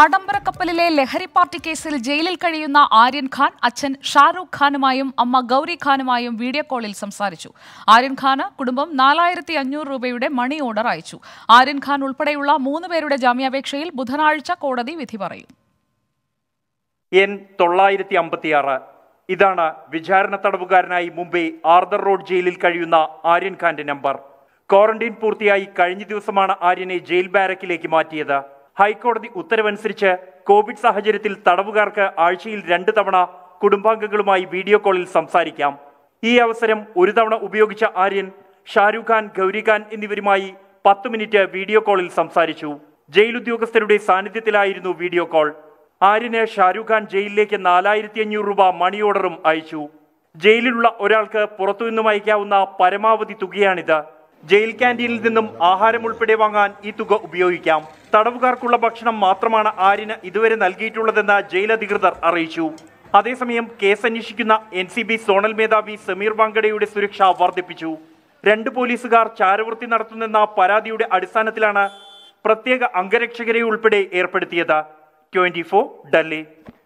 ആഡംബര കപ്പലിലെ ലഹരി പാർട്ടി കേസിൽ ജയിലിൽ കഴിയുന്ന ആര്യൻ ഖാൻ അച്ഛൻ ഷാരൂഖ് ഖാനുമായും അമ്മ ഗൌരി ഖാനുമായും വീഡിയോ കോളിൽ സംസാരിച്ചു ആര്യൻ ഖാന് കുടുംബം നാലായിരത്തി അഞ്ഞൂറ് രൂപയുടെ മണി ഓർഡർ അയച്ചു ആര്യൻ ഖാൻ ഉൾപ്പെടെയുള്ള മൂന്ന് പേരുടെ ജാമ്യാപേക്ഷയിൽ ബുധനാഴ്ച കോടതി വിധി പറയും എൻ തൊള്ളായിരത്തി അമ്പത്തിയാറ് ഇതാണ് വിചാരണ തടവുകാരനായി മുംബൈ ആർദർ റോഡ് ജയിലിൽ കഴിയുന്ന ആര്യൻ ഖാന്റെ നമ്പർ ക്വാറന്റീൻ പൂർത്തിയായി കഴിഞ്ഞ ദിവസമാണ് ആര്യനെ ജയിൽ ബാരക്കിലേക്ക് മാറ്റിയത് ഹൈക്കോടതി ഉത്തരവനുസരിച്ച് കോവിഡ് സാഹചര്യത്തിൽ തടവുകാർക്ക് ആഴ്ചയിൽ രണ്ട് തവണ കുടുംബാംഗങ്ങളുമായി വീഡിയോ കോളിൽ സംസാരിക്കാം ഈ അവസരം ഒരു തവണ ഉപയോഗിച്ച ആര്യൻ ഷാരൂഖ് ഖാൻ ഗൗരി ഖാൻ എന്നിവരുമായി പത്ത് മിനിറ്റ് വീഡിയോ കോളിൽ സംസാരിച്ചു ജയിൽ ഉദ്യോഗസ്ഥരുടെ സാന്നിധ്യത്തിലായിരുന്നു വീഡിയോ കോൾ ആര്യന് ഷാരൂഖ് ഖാൻ ജയിലിലേക്ക് നാലായിരത്തി അഞ്ഞൂറ് രൂപ മണി ഓർഡറും അയച്ചു ജയിലിലുള്ള ഒരാൾക്ക് പുറത്തുനിന്നും അയക്കാവുന്ന പരമാവധി തുകയാണിത് ജയിൽ ക്യാൻറ്റീനിൽ നിന്നും ആഹാരം ഉൾപ്പെടെ വാങ്ങാൻ ഈ തുക ഉപയോഗിക്കാം തടവുകാർക്കുള്ള ഭക്ഷണം മാത്രമാണ് ആര്യന് ഇതുവരെ നൽകിയിട്ടുള്ളതെന്ന് ജയിലധികൃതർ അറിയിച്ചു അതേസമയം കേസ് അന്വേഷിക്കുന്ന എൻ സി ബി സോണൽ മേധാവി സമീർ വാങ്കഡയുടെ സുരക്ഷ വർദ്ധിപ്പിച്ചു രണ്ട് പോലീസുകാർ ചാരവൃത്തി നടത്തുന്നെന്ന പരാതിയുടെ അടിസ്ഥാനത്തിലാണ് പ്രത്യേക അംഗരക്ഷകരെ ഉൾപ്പെടെ ഏർപ്പെടുത്തിയത് ട്വന്റി ഫോർ ഡൽഹി